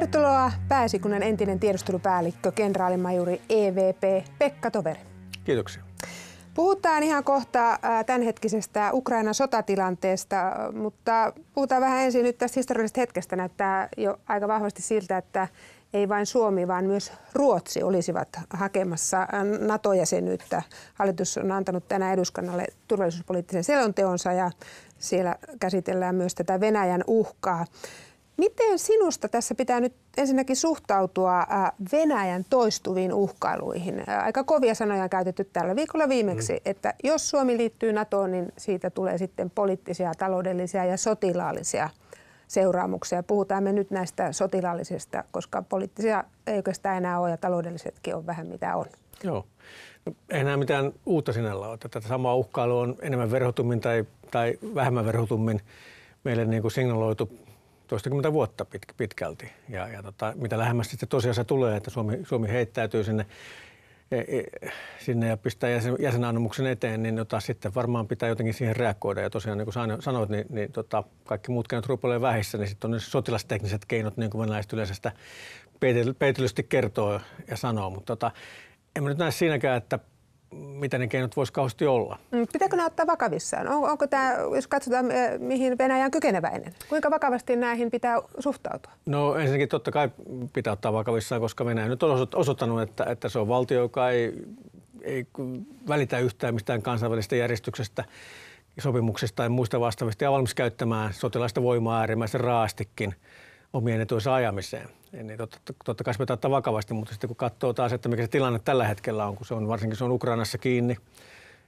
Tervetuloa pääsikunnan entinen tiedustelupäällikkö, kenraalimajuri EVP Pekka Toveri. Kiitoksia. Puhutaan ihan kohta äh, tämänhetkisestä Ukrainan sotatilanteesta, mutta puhutaan vähän ensin nyt tästä historiallisesta hetkestä. Näyttää jo aika vahvasti siltä, että ei vain Suomi, vaan myös Ruotsi olisivat hakemassa NATO-jäsenyyttä. Hallitus on antanut tänään eduskunnalle turvallisuuspoliittisen selonteonsa ja siellä käsitellään myös tätä Venäjän uhkaa. Miten sinusta tässä pitää nyt ensinnäkin suhtautua äh, Venäjän toistuviin uhkailuihin? Äh, aika kovia sanoja on käytetty tällä viikolla viimeksi, mm. että jos Suomi liittyy NATOon, niin siitä tulee sitten poliittisia, taloudellisia ja sotilaallisia seuraamuksia. Puhutaan me nyt näistä sotilaallisista, koska poliittisia ei oikeastaan enää ole ja taloudellisetkin on vähän mitä on. Joo. No, ei enää mitään uutta sinällä ole. Tätä samaa uhkailua on enemmän verhotummin tai, tai vähemmän verhotummin meille niin kuin signaloitu toistakymmentä vuotta pit, pitkälti. Ja, ja tota, mitä lähemmäs sitten tosiasia tulee, että Suomi, Suomi heittäytyy sinne, e, e, sinne ja pistää jäsen, jäsenannomuksen eteen, niin jota, sitten varmaan pitää jotenkin siihen reagoida. Ja tosiaan, niin kuin sanoit, niin, niin tota, kaikki muut keinot rupeaa vähissä, niin sitten on ne sotilastekniset keinot, niin kuin näistä yleensä sitä peitelysti kertoo ja sanoo. Mutta tota, en mä nyt näe siinäkään, että mitä ne keinot voisi kauheasti olla. Mm, pitääkö ne ottaa vakavissaan? On, onko tämä, jos katsotaan eh, mihin Venäjä on kykeneväinen, kuinka vakavasti näihin pitää suhtautua? No ensinnäkin totta kai pitää ottaa vakavissaan, koska Venäjä nyt on osoittanut, että, että se on valtio, joka ei, ei välitä yhtään mistään kansainvälisestä järjestyksestä sopimuksista tai muista vastaavista ja valmis käyttämään sotilaista voimaa äärimmäisen raastikin omien etuissa ajamiseen niin, niin totta, totta kai se pitää ottaa vakavasti, mutta sitten kun katsoo taas, että mikä se tilanne tällä hetkellä on, kun se on varsinkin se on Ukrainassa kiinni,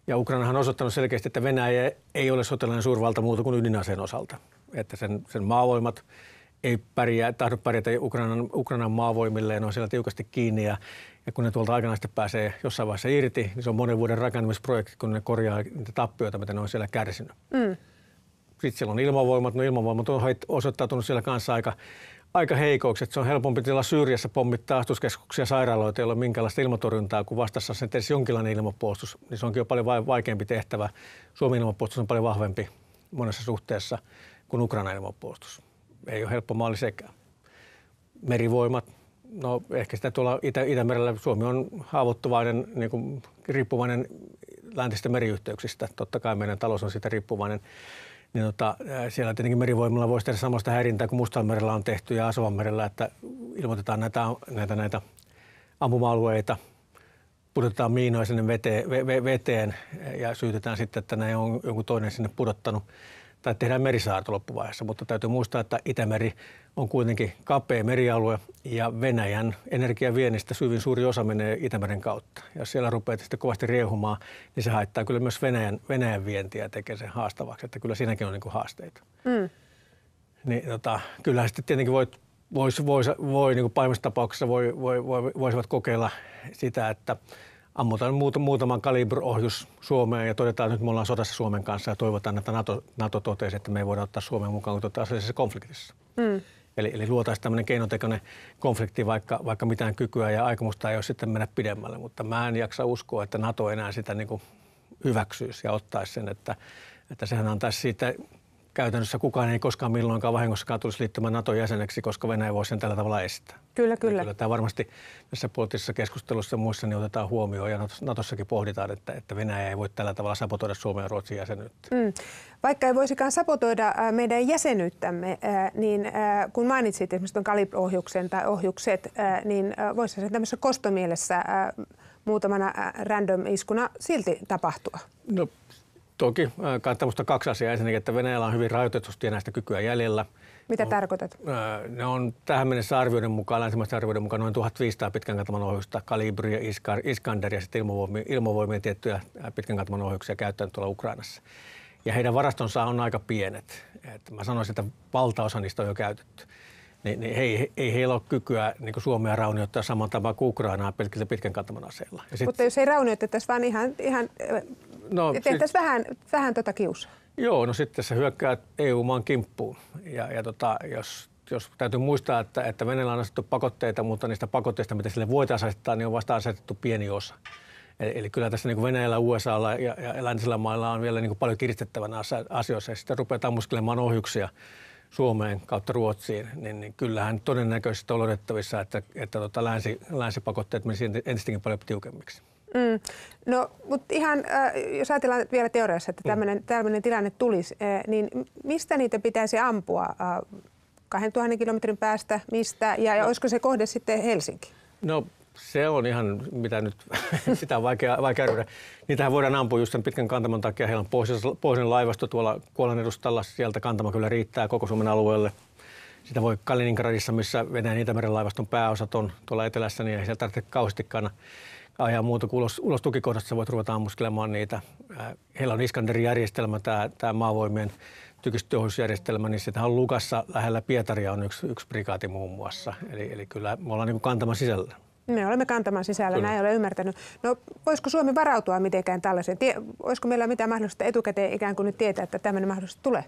ja Ukrainahan on osoittanut selkeästi, että Venäjä ei ole sotilainen suurvalta muuta kuin ydinaseen osalta. Että sen, sen maavoimat ei pärjää, tahdo pärjätä Ukrainan, Ukrainan maavoimille ja ne on siellä tiukasti kiinni. Ja, ja kun ne tuolta aikanaan sitten pääsee jossain vaiheessa irti, niin se on monen vuoden rakentamisprojekti, kun ne korjaa niitä tappioita, mitä ne on siellä kärsinyt. Mm. Sitten siellä on ilmavoimat. No ilmavoimat on osoittautunut siellä kanssa aika aika heikoksi. Että se on helpompi tila syrjässä pommittaa astuskeskuksia sairaaloita, joilla on minkäänlaista ilmatorjuntaa, kun vastassa on edes jonkinlainen ilmapuolustus. Niin se onkin jo paljon vaikeampi tehtävä. Suomen ilmapuolustus on paljon vahvempi monessa suhteessa kuin Ukraina ilmapuolustus. Ei ole helppo maali sekään. Merivoimat, no ehkä sitä tuolla Itä- Itämerellä Suomi on haavoittuvainen, niin kuin, riippuvainen läntisistä meriyhteyksistä. Totta kai meidän talous on siitä riippuvainen niin tota, siellä tietenkin merivoimilla voisi tehdä samasta häirintää kuin Mustanmerellä on tehty ja Asovanmerellä, että ilmoitetaan näitä, näitä, näitä ampuma-alueita, pudotetaan miinoja sinne veteen, veteen ja syytetään sitten, että ne on joku toinen sinne pudottanut tai tehdään merisaarto loppuvaiheessa, mutta täytyy muistaa, että Itämeri on kuitenkin kapea merialue ja Venäjän energiaviennistä syvin suuri osa menee Itämeren kautta. Ja jos siellä rupeaa sitten kovasti riehumaan, niin se haittaa kyllä myös Venäjän, Venäjän vientiä ja tekee sen haastavaksi, että kyllä siinäkin on niin kuin haasteita. Mm. Niin tota, kyllähän sitten tietenkin voit vois, vois, voi, niin kuin tapauksessa voi, voi, voi, voisivat kokeilla sitä, että ammutaan muut, muutama ohjus Suomeen ja todetaan, että nyt me ollaan sodassa Suomen kanssa ja toivotaan, että NATO, NATO totesi, että me ei voida ottaa Suomen mukaan kuin aseellisessa konfliktissa. Mm. Eli, eli luotaisiin tämmöinen keinotekoinen konflikti, vaikka, vaikka mitään kykyä ja aikomusta ei ole sitten mennä pidemmälle. Mutta mä en jaksa uskoa, että NATO enää sitä niin hyväksyisi ja ottaisi sen, että, että sehän antaisi siitä käytännössä kukaan ei koskaan milloinkaan vahingossakaan tulisi liittymään nato jäseneksi, koska Venäjä voi sen tällä tavalla estää. Kyllä, niin kyllä. kyllä tämä varmasti tässä poliittisessa keskustelussa ja muissa niin otetaan huomioon ja Natossakin pohditaan, että, että Venäjä ei voi tällä tavalla sabotoida Suomen ja Ruotsin jäsenyyttä. Mm. Vaikka ei voisikaan sabotoida äh, meidän jäsenyyttämme, äh, niin äh, kun mainitsit esimerkiksi tuon Kalib-ohjuksen tai ohjukset, niin voisi se tämmöisessä kostomielessä muutamana random iskuna silti tapahtua? No Toki äh, kattamusta kaksi asiaa. Ensinnäkin, että Venäjällä on hyvin rajoitetusti näistä kykyä jäljellä. Mitä on, tarkoitat? Äh, ne on tähän mennessä arvioiden mukaan, länsimaisten arvioiden mukaan noin 1500 pitkän katman ohjusta, Kalibri ja Iskar, Iskander ja sitten ilmavoimien, ilmavoimien tiettyjä äh, pitkän katman ohjuksia käyttänyt tuolla Ukrainassa. Ja heidän varastonsa on aika pienet. Et mä sanoisin, että valtaosa niistä on jo käytetty niin, niin he, ei heillä ole kykyä niin Suomea raunioittaa samalla tavalla kuin Ukrainaa pelkillä pitkän kantaman aseilla. Ja sit... Mutta jos ei raunioittaisi, vaan ihan, ihan No, Tehtäisiin sit... vähän, vähän tota kiusaa. Joo, no sitten sä hyökkää EU-maan kimppuun. Ja, ja tota, jos, jos täytyy muistaa, että, että Venäjällä on asetettu pakotteita, mutta niistä pakotteista, mitä sille voitaisiin asettaa, niin on vasta asetettu pieni osa. Eli, eli kyllä tässä niin Venäjällä, USAlla ja, ja läntisillä mailla on vielä niin kuin paljon kiristettävänä asioissa. Ja sitten rupeaa ammuskelemaan ohjuksia Suomeen kautta Ruotsiin, niin, niin kyllähän todennäköisesti on odotettavissa, että, että tota länsi, länsipakotteet menisivät entistäkin paljon tiukemmiksi. Mm. No, mutta ihan, äh, jos ajatellaan vielä teoriassa, että tämmöinen mm. tilanne tulisi, äh, niin mistä niitä pitäisi ampua äh, 2000 kilometrin päästä, mistä, ja, ja no. olisiko se kohde sitten Helsinki? No, se on ihan, mitä nyt, sitä on vaikea, vaikea arvioida. Niitähän voidaan ampua just sen pitkän kantaman takia. Heillä on pohjoisen, pohjoisen laivasto tuolla Kuolan edustalla. Sieltä kantama kyllä riittää koko Suomen alueelle. Sitä voi Kaliningradissa, missä Venäjän Itämeren laivaston pääosat on tuolla etelässä, niin ei siellä tarvitse kauheasti ajaa muuta kuin ulos, ulos tukikohdasta, sä voit ruveta ammuskelemaan niitä. Heillä on Iskanderin järjestelmä, tämä, tämä maavoimien tykistöohjusjärjestelmä, niin sitä on Lukassa lähellä Pietaria on yksi, yksi prikaati muun muassa. Eli, eli kyllä me ollaan niin kantama sisällä. Me olemme kantamaan sisällä, Kyllä. näin olen ymmärtänyt. No voisiko Suomi varautua mitenkään tällaiseen? Tie, olisiko meillä mitään mahdollisuutta etukäteen ikään kuin nyt tietää, että tämmöinen mahdollisuus tulee?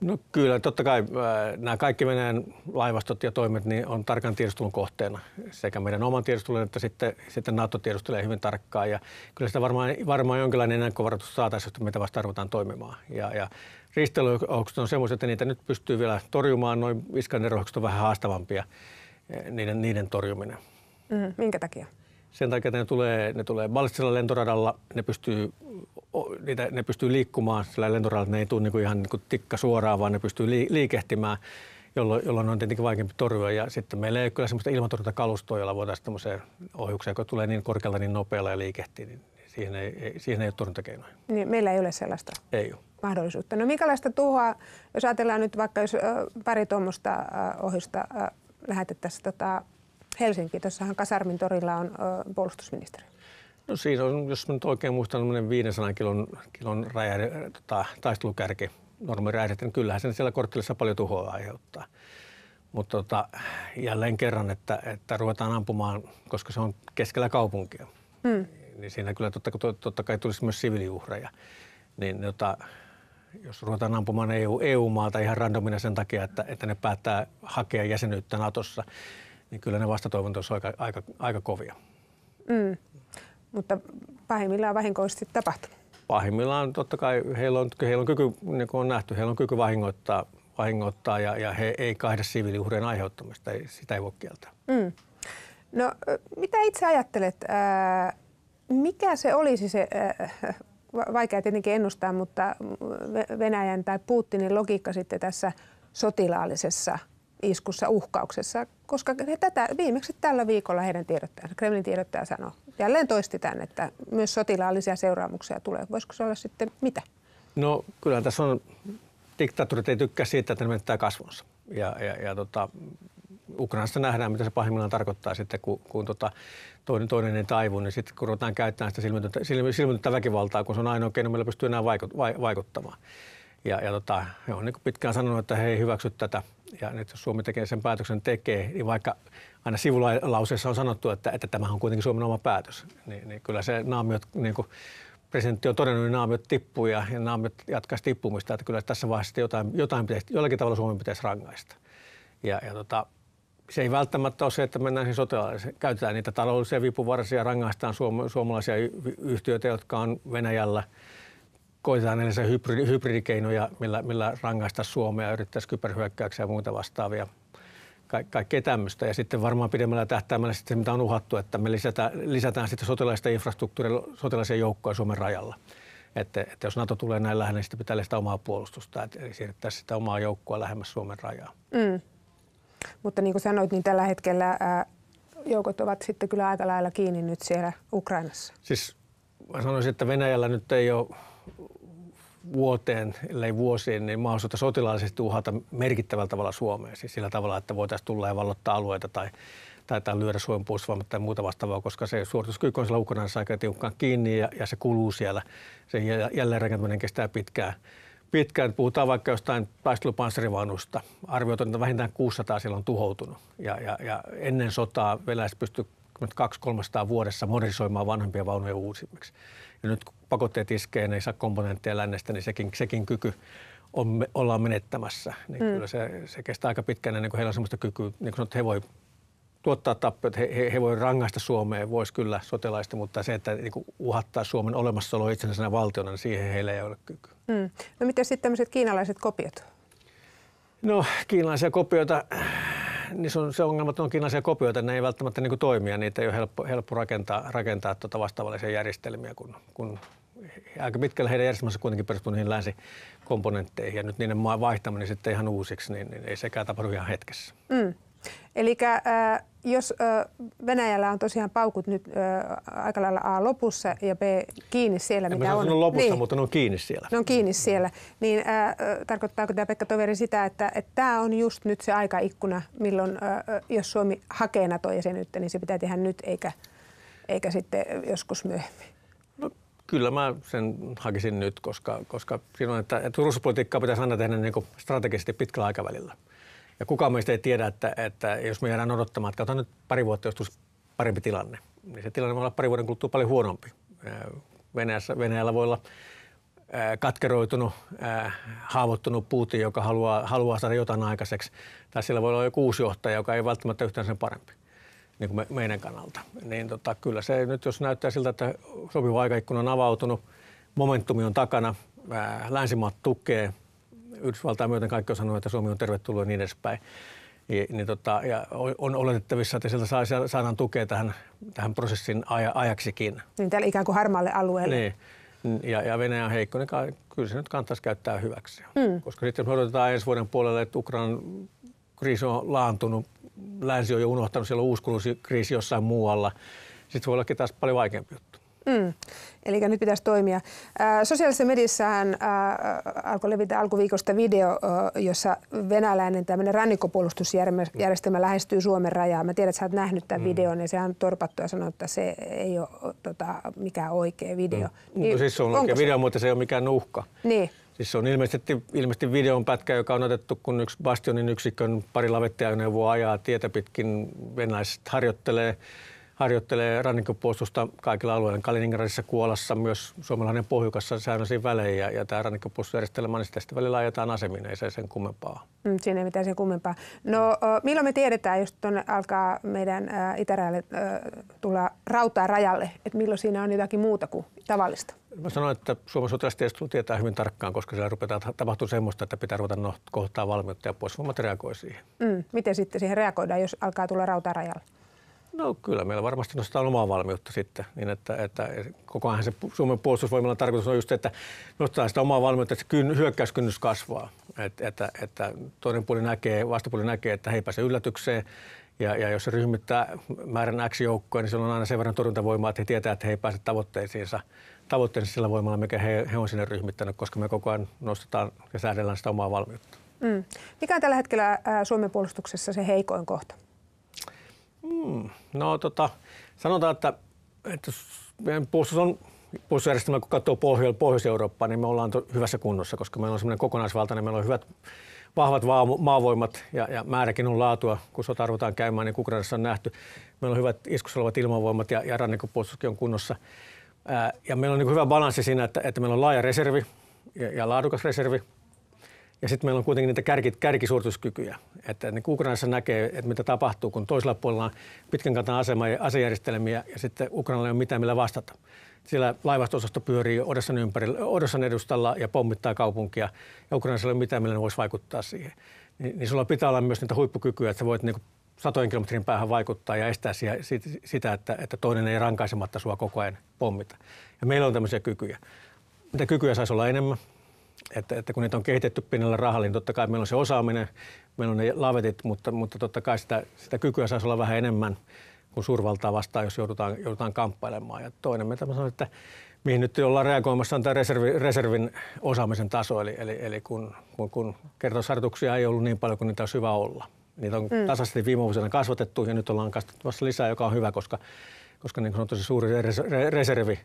No kyllä, totta kai äh, nämä kaikki Venäjän laivastot ja toimet niin on tarkan tiedustelun kohteena. Sekä meidän oman tiedustelun että sitten, sitten NATO tiedustelee hyvin tarkkaan. Ja kyllä sitä varmaan, varmaan jonkinlainen ennakkovaroitus saataisiin, että mitä vasta tarvitaan toimimaan. Ja, ja on semmoiset, että niitä nyt pystyy vielä torjumaan. Noin Iskander on vähän haastavampia eh, niiden, niiden torjuminen. Mm, minkä takia? Sen takia ne tulee, ne tulee ballistisella lentoradalla, ne pystyy, niitä, ne pystyy liikkumaan sillä lentoradalla, ne ei tule niinku ihan niinku tikka suoraan, vaan ne pystyy liikehtimään, jolloin, jolloin on tietenkin vaikeampi torjua. Ja sitten meillä ei ole kyllä sellaista ilmatorjuntakalustoa, jolla voitaisiin tämmöiseen ohjukseen, kun tulee niin korkealla niin nopealla ja liikehtii, niin siihen ei, ei, siihen ei ole torjuntakeinoja. Niin, meillä ei ole sellaista. Ei ole mahdollisuutta. No minkälaista tuhoa, jos ajatellaan nyt vaikka, jos pari tuommoista ohjusta lähetettäisiin tota, Helsinki. Tuossahan Kasarmin torilla on puolustusministeri. No siinä on, jos nyt oikein muistan, 500 kilon, kilon räjähde, tota, taistelukärki, normiräjähdettä, niin kyllähän sen siellä korttelissa paljon tuhoa aiheuttaa. Mutta tota, jälleen kerran, että, että ruvetaan ampumaan, koska se on keskellä kaupunkia. hmm. Niin siinä kyllä totta, totta kai tulisi myös siviiliuhreja. Niin, niin tota, jos ruvetaan ampumaan EU, EU-maata ihan randomina sen takia, että, että ne päättää hakea jäsenyyttä Natossa, niin kyllä ne vastatoivon on aika, aika, aika kovia. Mm. Mutta pahimmillaan sitten tapahtunut. Pahimmillaan totta kai heillä on, heillä on kyky, niin kuin on nähty, heillä on kyky vahingoittaa, vahingoittaa ja, ja he ei kahda siviiliuhrien aiheuttamista. Sitä ei voi kieltää. Mm. No mitä itse ajattelet, ää, mikä se olisi se, ää, vaikea tietenkin ennustaa, mutta Venäjän tai Putinin logiikka sitten tässä sotilaallisessa – iskussa uhkauksessa, koska he tätä viimeksi tällä viikolla heidän tiedottajansa, Kremlin tiedottaja sanoi, jälleen toisti tämän, että myös sotilaallisia seuraamuksia tulee. Voisiko se olla sitten mitä? No kyllä tässä on, diktaattorit ei tykkää siitä, että ne menettää kasvonsa. Ja, ja, ja tota, Ukrainassa nähdään, mitä se pahimmillaan tarkoittaa sitten, kun, kun tota, toinen, toinen ei taivu, niin sitten kun ruvetaan käyttämään sitä silmätöntä, väkivaltaa, kun se on ainoa keino, millä pystyy enää vaikuttamaan. Ja, ja tota, he on niin pitkään sanonut, että he ei hyväksy tätä ja nyt jos Suomi tekee sen päätöksen niin tekee, niin vaikka aina sivulauseessa on sanottu, että, että tämähän on kuitenkin Suomen oma päätös, niin, niin kyllä se naamiot, niin kuin presidentti on todennut, niin naamiot tippuu ja, ja naamiot jatkaisi tippumista, että kyllä tässä vaiheessa jotain, jotain pitäisi, jollakin tavalla Suomen pitäisi rangaista. Ja, ja tota, se ei välttämättä ole se, että mennään siihen sotilaalliseen. Käytetään niitä taloudellisia vipuvarsia, rangaistaan suom- suomalaisia yhtiöitä, jotka on Venäjällä – koitetaan se hybridi, hybridikeinoja, millä, millä rangaista Suomea, yrittäisiin kyberhyökkäyksiä ja muuta vastaavia ka- kaikkea tämmöistä. Ja sitten varmaan pidemmällä tähtäimellä sitten mitä on uhattu, että me lisätään, lisätään sitten sotilaista infrastruktuuria, sotilaisia joukkoja Suomen rajalla. Että, että jos NATO tulee näin lähelle, niin sitten pitää sitä omaa puolustusta, eli siirrettäisiin sitä omaa joukkoa lähemmäs Suomen rajaa. Mm. Mutta niin kuin sanoit, niin tällä hetkellä ää, joukot ovat sitten kyllä aika lailla kiinni nyt siellä Ukrainassa. Siis mä sanoisin, että Venäjällä nyt ei ole vuoteen, ellei vuosiin, niin mahdollisuutta sotilaallisesti uhata merkittävällä tavalla Suomeen. Siis sillä tavalla, että voitaisiin tulla ja vallottaa alueita tai, tai, tai lyödä Suomen puolustusvoimat tai muuta vastaavaa, koska se suorituskyky on siellä Ukrainassa aika tiukkaan kiinni ja, ja se kuluu siellä. Se jälleenrakentaminen kestää pitkään. Pitkään puhutaan vaikka jostain taistelupanssarivaunusta. Arvioitu, että vähintään 600 siellä on tuhoutunut. Ja, ja, ja ennen sotaa venäläiset pystyivät 200-300 vuodessa modernisoimaan vanhempia vaunuja uusimmiksi. Ja nyt kun pakotteet iskee, ne ei saa komponentteja lännestä, niin sekin, sekin kyky on, ollaan menettämässä. Niin mm. Kyllä se, se kestää aika pitkään ennen kuin heillä on sellaista kykyä, niin kuin sanot, he voi tuottaa tappioita, he, he, he voi rangaista Suomea, voisi kyllä sotilaista, mutta se, että niin uhattaa Suomen olemassaoloa itsenäisenä valtiona, niin siihen heillä ei ole kykyä. Mm. No miten sitten tämmöiset kiinalaiset kopiot? No kiinalaisia kopioita niissä on se ongelma, että onkin asia kopioita, ne ei välttämättä niin toimia, niitä ei ole helppo, helppo rakentaa, rakentaa tuota vastaavallisia järjestelmiä, kun, kun aika pitkällä heidän järjestelmänsä kuitenkin perustuu niihin länsikomponentteihin ja nyt niiden vaihtaminen sitten ihan uusiksi, niin, niin ei sekään tapahdu ihan hetkessä. Mm. Eli äh, jos äh, Venäjällä on tosiaan paukut nyt äh, aika lailla A lopussa ja B kiinni siellä, en mitä on. lopussa, niin. mutta ne on kiinni siellä. Ne on kiinni siellä. Niin äh, tarkoittaako tämä Pekka Toveri sitä, että, tämä on just nyt se aikaikkuna, milloin äh, jos Suomi hakee NATO-jäsenyyttä, niin se pitää tehdä nyt eikä, eikä sitten joskus myöhemmin? No, kyllä mä sen hakisin nyt, koska, koska on, että, että ruussupolitiikkaa pitäisi aina tehdä niin strategisesti pitkällä aikavälillä. Ja kukaan meistä ei tiedä, että, että jos me jäädään odottamaan, että nyt pari vuotta, jos tulisi parempi tilanne, niin se tilanne voi olla pari vuoden kuluttua paljon huonompi. Venäjässä, Venäjällä voi olla katkeroitunut, haavoittunut puuti, joka haluaa, haluaa saada jotain aikaiseksi. Tai siellä voi olla joku uusi johtaja, joka ei välttämättä yhtään sen parempi niin kuin me, meidän kannalta. Niin tota, kyllä se nyt, jos näyttää siltä, että sopiva aikaikkuna on avautunut, momentumi on takana, länsimaat tukee, Yhdysvaltain myöten kaikki on sanonut, että Suomi on tervetullut ja niin edespäin. Ja, niin tota, ja on oletettavissa, että sieltä saa, saadaan tukea tähän, tähän prosessin ajaksikin. Niin tällä ikään kuin harmaalle alueelle. Niin. Ja, ja Venäjä on heikko, niin kyllä se nyt kannattaisi käyttää hyväksi. Mm. Koska sitten me odotetaan ensi vuoden puolelle, että Ukrainan kriisi on laantunut, länsi on jo unohtanut, siellä on uusi kriisi jossain muualla. Sitten voi ollakin taas paljon vaikeampi juttu. Mm. Eli nyt pitäisi toimia. sosiaalisessa mediassahan alkoi levitä alkuviikosta video, jossa venäläinen tämmöinen rannikkopuolustusjärjestelmä lähestyy Suomen rajaa. Mä tiedän, että sä oot nähnyt tämän mm. videon ja se on torpattu ja sanonut, että se ei ole tota, mikään oikea video. Mm. Niin, no, siis se on oikea se? video, mutta se ei ole mikään uhka. Niin. Siis se on ilmeisesti, ilmeisesti videon pätkä, joka on otettu, kun yksi bastionin yksikön pari lavettajaneuvoa ajaa tietä pitkin venäläiset harjoittelee – harjoittelee rannikkopuolustusta kaikilla alueilla. Kaliningradissa, Kuolassa, myös suomalainen pohjukassa säännöllisiin välein. Ja, ja tämä rannikkopuolustusjärjestelmä, niin sitä sitten välillä ajetaan asemiin, ei se sen kummempaa. Mm, siinä ei mitään sen kummempaa. No milloin me tiedetään, jos tuonne alkaa meidän itärajalle tulla rautaa rajalle, että milloin siinä on jotakin muuta kuin tavallista? Mä sanoin, että Suomen sotilastiedustelu tietää hyvin tarkkaan, koska siellä rupeaa tapahtua semmoista, että pitää ruveta no-, kohtaa valmiutta ja puolustusvoimat reagoi siihen. Mm, miten sitten siihen reagoidaan, jos alkaa tulla rautaa rajalle? No kyllä, meillä varmasti nostetaan omaa valmiutta sitten, niin että, että koko ajan se Suomen puolustusvoimilla tarkoitus on just, että nostetaan sitä omaa valmiutta, että kyn, hyökkäyskynnys kasvaa, että, että, että toinen puoli näkee, vastapuoli näkee, että he ei pääse yllätykseen, ja, ja jos se ryhmittää määrän X joukkoja, niin se on aina sen verran torjuntavoimaa, että he tietää, että he ei pääse tavoitteisiinsa, tavoitteensa sillä voimalla, mikä he, he on sinne ryhmittänyt, koska me koko ajan nostetaan ja säädellään sitä omaa valmiutta. Mm. Mikä on tällä hetkellä Suomen puolustuksessa se heikoin kohta? Hmm. No tota, sanotaan, että, että meidän puolustus on puolustusjärjestelmä, kun katsoo Pohjois-Eurooppaa, niin me ollaan hyvässä kunnossa, koska meillä on semmoinen kokonaisvaltainen, meillä on hyvät vahvat maavoimat ja, ja, määräkin on laatua, kun sota tarvitaan käymään, niin Ukrainassa on nähty. Meillä on hyvät iskussa olevat ilmavoimat ja, ja rannikkopuolustuskin on kunnossa. Ää, ja meillä on niin hyvä balanssi siinä, että, että meillä on laaja reservi ja, ja laadukas reservi, ja sitten meillä on kuitenkin niitä kärki, kärkisuorituskykyjä. Että niin Ukrainassa näkee, että mitä tapahtuu, kun toisella puolella on pitkän kantan asema ja asejärjestelmiä ja sitten Ukrainalla ei ole mitään millä vastata. Sillä laivastosasto pyörii Odessan, ympärillä, Odessan edustalla ja pommittaa kaupunkia ja Ukrainassa ei ole mitään, millä ne voisi vaikuttaa siihen. Ni, niin sulla pitää olla myös niitä huippukykyjä, että sä voit niin kuin satojen kilometrin päähän vaikuttaa ja estää sitä, että, että toinen ei rankaisematta sua koko ajan pommita. Ja meillä on tämmöisiä kykyjä. Mitä kykyjä saisi olla enemmän? että, että kun niitä on kehitetty pienellä rahalla, niin totta kai meillä on se osaaminen, meillä on ne lavetit, mutta, mutta totta kai sitä, sitä kykyä saisi olla vähän enemmän kuin suurvaltaa vastaan, jos joudutaan, joudutaan kamppailemaan. Ja toinen, mitä mä sanon, että mihin nyt ollaan reagoimassa, on tämä reservi, reservin osaamisen taso. Eli, eli, eli kun, kun, kun kertausharjoituksia ei ollut niin paljon kuin niitä olisi hyvä olla. Niitä on mm. tasaisesti viime vuosina kasvatettu ja nyt ollaan kasvattamassa lisää, joka on hyvä, koska, koska niin kuin sanottu, se suuri reservi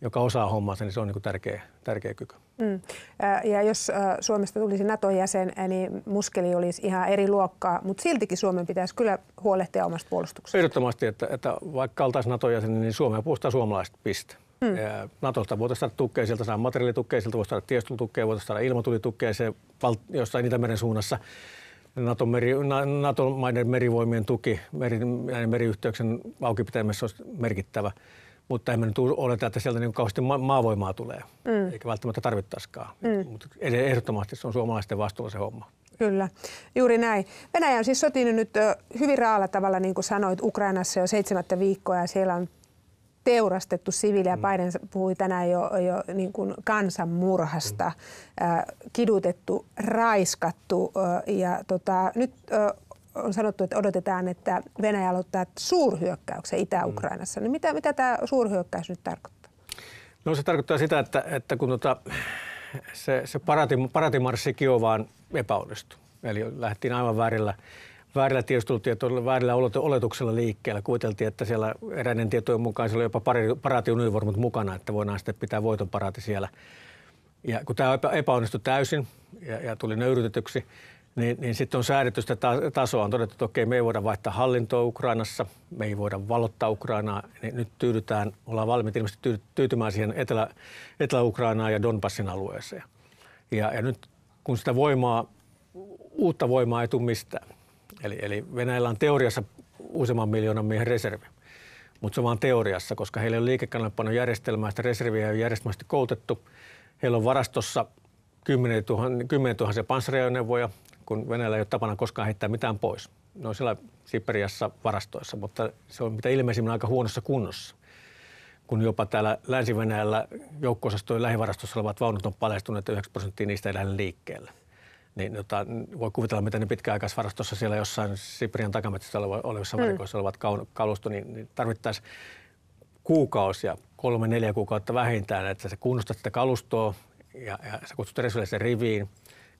joka osaa hommansa, niin se on niin tärkeä, tärkeä kyky. Mm. Ja jos Suomesta tulisi NATO-jäsen, niin muskeli olisi ihan eri luokkaa, mutta siltikin Suomen pitäisi kyllä huolehtia omasta puolustuksesta. Ehdottomasti, että, että vaikka oltaisiin NATO-jäsen, niin Suomea puolustaa suomalaiset piste. Mm. NATOsta voitaisiin saada tukea, sieltä saa materiaalitukea, sieltä voisi saada tiestotukea, voitaisiin saada ilmatulitukea se jossain Itämeren suunnassa. Naton, meri, NATO maiden merivoimien tuki meri, meriyhteyksen auki pitämisessä olisi merkittävä mutta en mä nyt oleta, että sieltä niin kauheasti ma- maavoimaa tulee, mm. eikä välttämättä tarvittaisikaan. Mm. Mutta ehdottomasti se on suomalaisten vastuulla se homma. Kyllä, juuri näin. Venäjä on siis sotinut nyt hyvin raalla tavalla, niin kuin sanoit, Ukrainassa jo seitsemättä viikkoa ja siellä on teurastettu siviiliä. Mm. Biden puhui tänään jo, jo niin kuin kansanmurhasta, mm. kidutettu, raiskattu ja tota, nyt on sanottu, että odotetaan, että Venäjä aloittaa suurhyökkäyksen Itä-Ukrainassa. Mm. Niin mitä, mitä tämä suurhyökkäys nyt tarkoittaa? No se tarkoittaa sitä, että, että kun tota, se, se paratim, paratimarssi Kiovaan epäonnistui. Eli lähtiin aivan väärillä, väärillä tiedustelutietoilla, väärillä oletuksella liikkeellä. Kuviteltiin, että siellä eräinen tietojen mukaan siellä oli jopa paraatiunivormut mukana, että voidaan sitten pitää voiton paraati siellä. Ja kun tämä epäonnistui täysin ja, ja tuli nöyrytetyksi, niin, niin sitten on säädetty sitä tasoa. On todettu, että okei, me ei voida vaihtaa hallintoa Ukrainassa, me ei voida valottaa Ukrainaa. Niin nyt tyydytään, ollaan valmiit ilmeisesti tyytymään siihen Etelä, Etelä-Ukrainaan ja Donbassin alueeseen. Ja, ja nyt kun sitä voimaa, uutta voimaa ei tule mistään. Eli, eli Venäjällä on teoriassa useamman miljoonan miehen reservi. Mutta se on vain teoriassa, koska heillä on ole järjestelmää, sitä reserviä ei ole järjestelmästi koulutettu. Heillä on varastossa 10 000, 10 000 panssariajoneuvoja, kun Venäjällä ei ole tapana koskaan heittää mitään pois. Ne on siellä Siperiassa varastoissa, mutta se on mitä ilmeisimmin aika huonossa kunnossa. Kun jopa täällä Länsi-Venäjällä joukko lähivarastossa olevat vaunut on paljastuneet, 9 prosenttia niistä ei lähde liikkeelle. Niin, jota, voi kuvitella, miten ne pitkäaikaisvarastossa siellä jossain Siperian takametsässä olevissa mm. varikoissa olevat kalusto, niin, niin tarvittaisiin kuukausia, kolme, neljä kuukautta vähintään, että se kunnostat sitä kalustoa ja, ja sä kutsut reserviläisen riviin –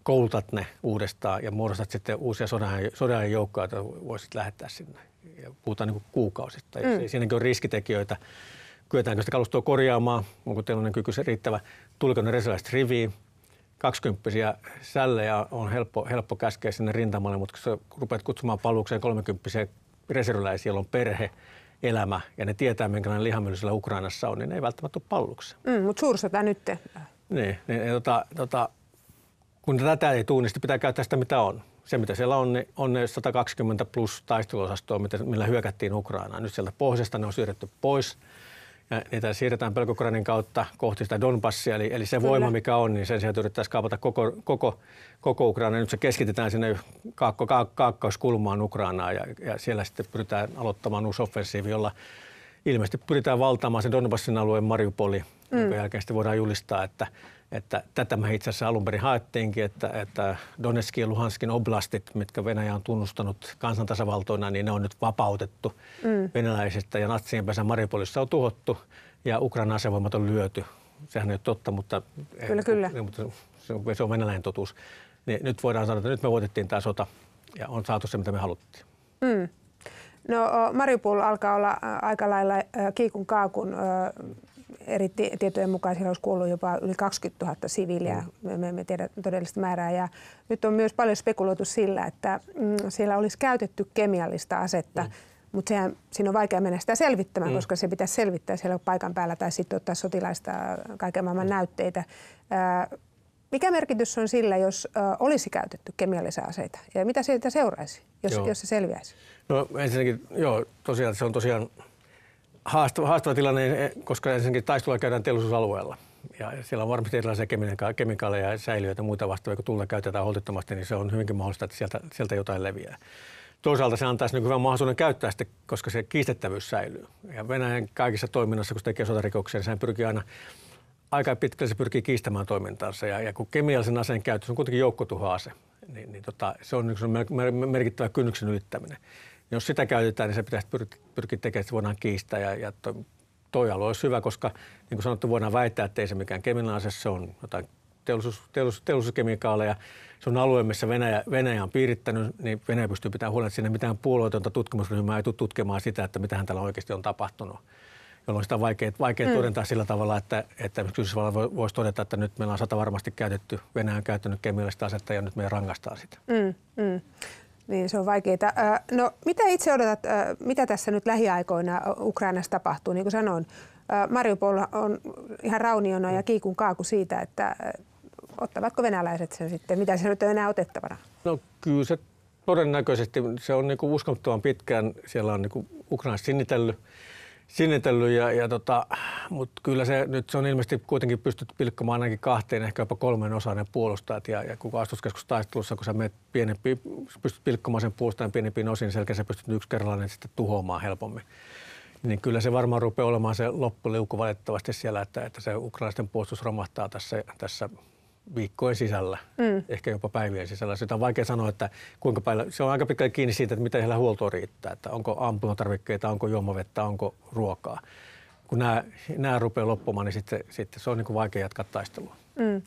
koulutat ne uudestaan ja muodostat sitten uusia sodan joukkoja, joita voisit lähettää sinne. Ja puhutaan niin kuukausista. Mm. Siinäkin on riskitekijöitä. Kyetäänkö sitä kalustoa korjaamaan? Onko teollinen kyky se riittävä? Tuliko ne reserviläiset riviin? kaksikymppisiä sällejä on helppo, helppo käskeä sinne rintamalle, mutta kun rupeat kutsumaan paluukseen kolmekymppisiä reserviläisiä, Siellä on perhe, elämä ja ne tietää, minkälainen lihamyly Ukrainassa on, niin ne ei välttämättä ole pallukseen. Mm, mutta suursotaa nyt. Niin, niin tota, tota, kun tätä ei tuu, niin pitää käyttää sitä, mitä on. Se, mitä siellä on, niin on ne 120 plus taisteluosastoa, millä hyökättiin Ukrainaan. Nyt sieltä pohjoisesta ne on siirretty pois ja niitä siirretään pelkokranin kautta kohti sitä Donbassia, eli, eli se Kyllä. voima, mikä on, niin sen sijaan yrittäisiin kaapata koko, koko, koko Ukraina. Nyt se keskitetään sinne kaakko, kaak, kaakkauskulmaan Ukrainaa ja, ja siellä sitten pyritään aloittamaan uusi offensiivi, jolla ilmeisesti pyritään valtaamaan sen Donbassin alueen Mariupoli, mm. jonka jälkeen sitten voidaan julistaa, että – että tätä me itse asiassa alun perin haettiinkin, että, että Donetskin ja Luhanskin oblastit, mitkä Venäjä on tunnustanut kansantasavaltoina, niin ne on nyt vapautettu mm. venäläisistä ja natsien pesä Maripolissa on tuhottu ja Ukraina asevoimat on lyöty. Sehän ei ole totta, mutta, eh, kyllä, eh, kyllä. mutta se, on, se on venäläinen totuus. Niin nyt voidaan sanoa, että nyt me voitettiin tämä sota ja on saatu se, mitä me haluttiin. Mm. No Mariupol alkaa olla aika lailla kiikun kaakun eri tietojen mukaan siellä olisi kuollut jopa yli 20 000 siviiliä. Mm. Me, me emme tiedä todellista määrää. Ja nyt on myös paljon spekuloitu sillä, että mm, siellä olisi käytetty kemiallista asetta. Mm. Mutta sehän, siinä on vaikea mennä sitä selvittämään, mm. koska se pitäisi selvittää siellä paikan päällä tai sitten ottaa sotilaista kaiken maailman mm. näytteitä. Ö, mikä merkitys on sillä, jos ö, olisi käytetty kemiallisia aseita? Ja mitä siitä seuraisi, jos, jos se selviäisi? No ensinnäkin, joo, tosiaan se on tosiaan haastava, haastava tilanne, koska ensinnäkin taistelua käydään teollisuusalueella. Ja siellä on varmasti erilaisia kemikaaleja ja säiliöitä ja muita vastaavia, kun tulta käytetään holtittomasti, niin se on hyvinkin mahdollista, että sieltä, sieltä jotain leviää. Toisaalta se antaisi niin hyvän mahdollisuuden käyttää sitä, koska se kiistettävyys säilyy. Ja Venäjän kaikissa toiminnassa, kun se tekee sotarikoksia, niin sehän pyrkii aina aika pitkälle se pyrkii kiistämään toimintaansa. Ja, ja kun kemiallisen aseen käyttö, on kuitenkin joukkotuhoase, niin, niin tota, se on, niin merkittävä kynnyksen ylittäminen jos sitä käytetään, niin se pitäisi pyrkiä pyrki tekemään, että se voidaan kiistää. Ja, ja toi, toi alue olisi hyvä, koska niin kuin sanottu, voidaan väittää, että ei se mikään kemiallinen ase, se on jotain teollisuus, teollisuus, teollisuuskemikaaleja. Se on alue, missä Venäjä, Venäjä on piirittänyt, niin Venäjä pystyy pitämään huolen, että sinne mitään puolueetonta tutkimusryhmää ei tule tutkimaan sitä, että mitä täällä oikeasti on tapahtunut jolloin sitä on vaikea, vaikea mm. todentaa sillä tavalla, että, että Yhdysvallat voisi todeta, että nyt meillä on sata varmasti käytetty, Venäjä on käyttänyt kemiallista asetta ja nyt me rangaistaan sitä. Mm, mm. Niin, se on vaikeaa. No, mitä itse odotat, mitä tässä nyt lähiaikoina Ukrainassa tapahtuu? Niin kuin sanoin, Mariupol on ihan rauniona ja kiikun kaaku siitä, että ottavatko venäläiset sen sitten? Mitä se nyt on enää otettavana? No kyllä se todennäköisesti, se on niin kuin uskomattoman pitkään, siellä on niin kuin Ukraina sinnitellyt sinnitellyt, ja, ja tota, mutta kyllä se nyt se on ilmeisesti kuitenkin pystytty pilkkomaan ainakin kahteen, ehkä jopa kolmen osaan ne puolustajat. Ja, ja kun taistelussa, kun sä menet pienempi, pystyt pilkkomaan sen puolustajan pienempiin osin, selkeä sä pystyt yksi kerrallaan sitten tuhoamaan helpommin. Niin kyllä se varmaan rupeaa olemaan se loppuliuku valitettavasti siellä, että, että se ukrainalaisten puolustus romahtaa tässä, tässä viikkojen sisällä, mm. ehkä jopa päivien sisällä. Sitä on vaikea sanoa, että kuinka paljon, se on aika pitkälle kiinni siitä, että mitä heillä huoltoa riittää, että onko ampumatarvikkeita, onko juomavettä, onko ruokaa. Kun nämä, nämä rupeaa loppumaan, niin sitten, sitten se on niin kuin vaikea jatkaa taistelua. Mm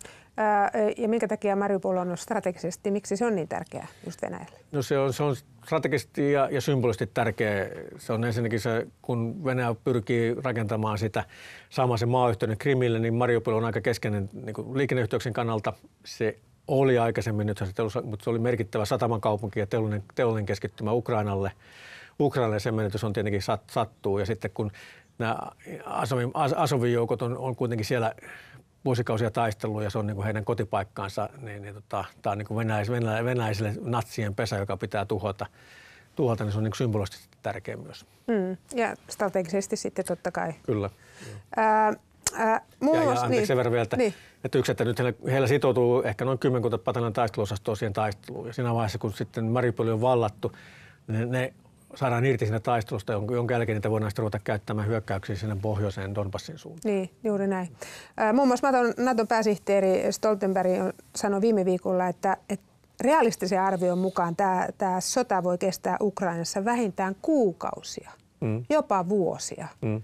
ja minkä takia Mariupol on strategisesti, miksi se on niin tärkeää just Venäjälle? No se on, se on strategisesti ja, ja symbolisesti tärkeä. Se on ensinnäkin se, kun Venäjä pyrkii rakentamaan sitä, saamaan sen maayhteyden Krimille, niin Mariupol on aika keskeinen niin liikenneyhteyksen kannalta. Se oli aikaisemmin, nyt, se, mutta se oli merkittävä sataman kaupunki ja teollinen, teollinen keskittymä Ukrainalle. Ukrainalle sen menetys on tietenkin sat, sattuu ja sitten kun nämä Asovin, Asovin joukot on, on kuitenkin siellä vuosikausia taistellut ja se on niin kuin heidän kotipaikkaansa, niin, niin tota, tämä on niin kuin venäis, venälä, venäisille natsien pesä, joka pitää tuhota, tuhota niin se on niin symbolisesti tärkeä myös. Mm, ja strategisesti sitten totta kai. Kyllä. Ää, ää, muun ja, ja anteeksi niin. sen verran vielä, että, niin. että yksi, että nyt heillä, heillä sitoutuu ehkä noin kymmenkunta patalan taisteluosastoa siihen taisteluun. Ja siinä vaiheessa, kun sitten Mariupol on vallattu, niin ne saadaan irti siinä taistelusta, jonka jälkeen niitä voidaan sitten ruveta käyttämään hyökkäyksiä sinne pohjoiseen Donbassin suuntaan. Niin, juuri näin. Muun muassa Naton, Naton pääsihteeri Stoltenberg sanoi viime viikolla, että, että realistisen arvion mukaan tämä, tämä sota voi kestää Ukrainassa vähintään kuukausia, mm. jopa vuosia. Mm.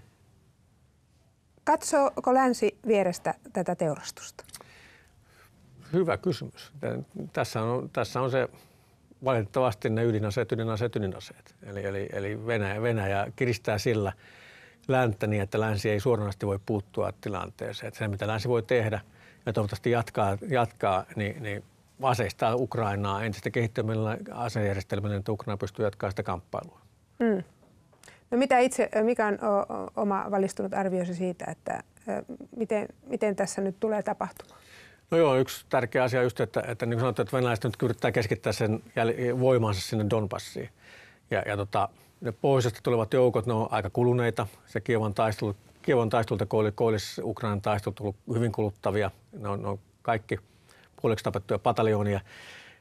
Katsooko länsi vierestä tätä teurastusta? Hyvä kysymys. Tässä on, tässä on se valitettavasti ne ydinaseet, ydinaseet, ydinaseet. Eli, eli, eli Venäjä, Venäjä kiristää sillä länttä niin, että länsi ei suoranaisesti voi puuttua tilanteeseen. Että se, mitä länsi voi tehdä ja toivottavasti jatkaa, jatkaa niin, niin aseistaa Ukrainaa entistä kehittämällä asejärjestelmällä, että Ukraina pystyy jatkamaan sitä kamppailua. Mm. No mitä itse, mikä on oma valistunut arviosi siitä, että miten, miten tässä nyt tulee tapahtumaan? No joo, yksi tärkeä asia just, että, että niin kuin sanottu, että venäläiset nyt yrittää keskittää sen voimansa sinne Donbassiin. Ja, ja tota, ne pohjoisesta tulevat joukot, ne on aika kuluneita. Se Kievan taistelu, Kievan taisteluteko oli Koulis, Ukrainan taistelut ollut hyvin kuluttavia. Ne on, ne on kaikki puoliksi tapettuja pataljoonia,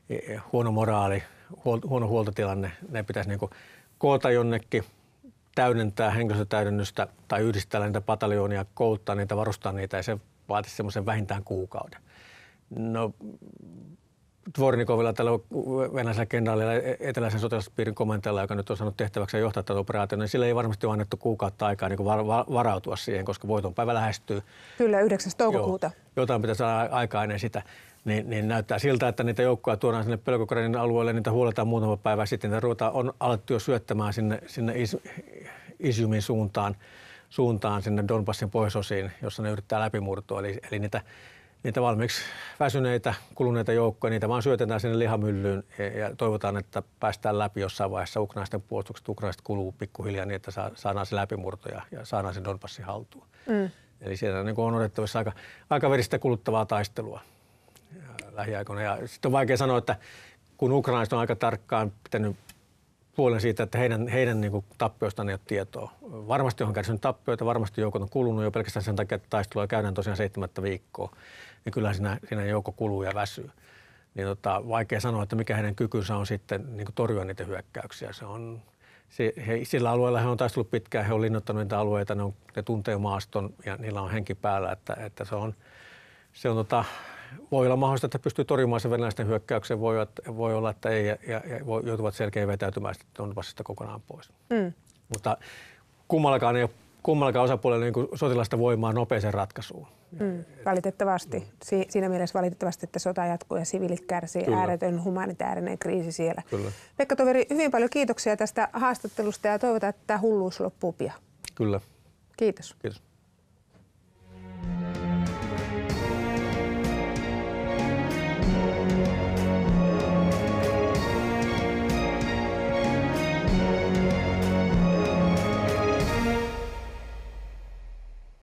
e, e, huono moraali, huol, huono huoltotilanne. Ne pitäisi niin kuin koota jonnekin, täydentää henkilöstötäydennystä tai yhdistellä niitä pataljoonia, kouluttaa niitä, varustaa niitä ja se vaatisi semmoisen vähintään kuukauden. No Tvornikovilla tällä venäläisellä kenraalilla e-, eteläisen sotilaspiirin komentajalla, joka nyt on saanut tehtäväksi johtaa tätä operaatiota, niin sillä ei varmasti ole annettu kuukautta aikaa niin varautua siihen, koska voitonpäivä lähestyy. Kyllä, 9. toukokuuta. Joo, jotain pitää saada aikaa ennen sitä. Niin, niin, näyttää siltä, että niitä joukkoja tuodaan sinne Pelkokarin alueelle, niitä huoletaan muutama päivä sitten. Niitä ruvetaan, on alettu jo syöttämään sinne, sinne is, suuntaan, suuntaan, sinne Donbassin pohjoisosiin, jossa ne yrittää läpimurtoa. Eli, eli niitä niitä valmiiksi väsyneitä, kuluneita joukkoja, niitä vaan syötetään sinne lihamyllyyn ja toivotaan, että päästään läpi jossain vaiheessa ukrainaisten puolustukset, ukrainaiset kuluu pikkuhiljaa niin, että saadaan se läpimurto ja, ja saadaan sen Donbassin haltuun. Mm. Eli siellä niin on odotettavissa aika, aika veristä kuluttavaa taistelua lähiaikoina. Ja sitten on vaikea sanoa, että kun ukrainaiset on aika tarkkaan pitänyt puolen siitä, että heidän, heidän niin tappioistaan ei ole tietoa. Varmasti on kärsinyt tappioita, varmasti joukot on kulunut jo pelkästään sen takia, että taistelua käydään tosiaan seitsemättä viikkoa niin kyllä siinä, siinä joukko kuluu ja väsyy. Niin tota, vaikea sanoa, että mikä heidän kykynsä on sitten niin torjua niitä hyökkäyksiä. Se on, se, he, sillä alueella he on taistellut pitkään, he on linnoittanut niitä alueita, ne, on, ne tuntee maaston ja niillä on henki päällä, että, että se on, se on tota, voi olla mahdollista, että pystyy torjumaan sen venäläisten hyökkäyksen, voi, voi olla, että ei, ja, ja, ja joutuvat selkeä vetäytymään Donbassista kokonaan pois. Mm. Mutta kummallakaan ei ole kummallakaan osapuolella niin sotilasta voimaa nopeeseen ratkaisuun. Mm, valitettavasti. Si- siinä mielessä valitettavasti, että sota jatkuu ja siviilit kärsii Kyllä. ääretön humanitaarinen kriisi siellä. Kyllä. Pekka Toveri, hyvin paljon kiitoksia tästä haastattelusta ja toivotaan, että tämä hulluus loppuu pian. Kyllä. Kiitos. Kiitos.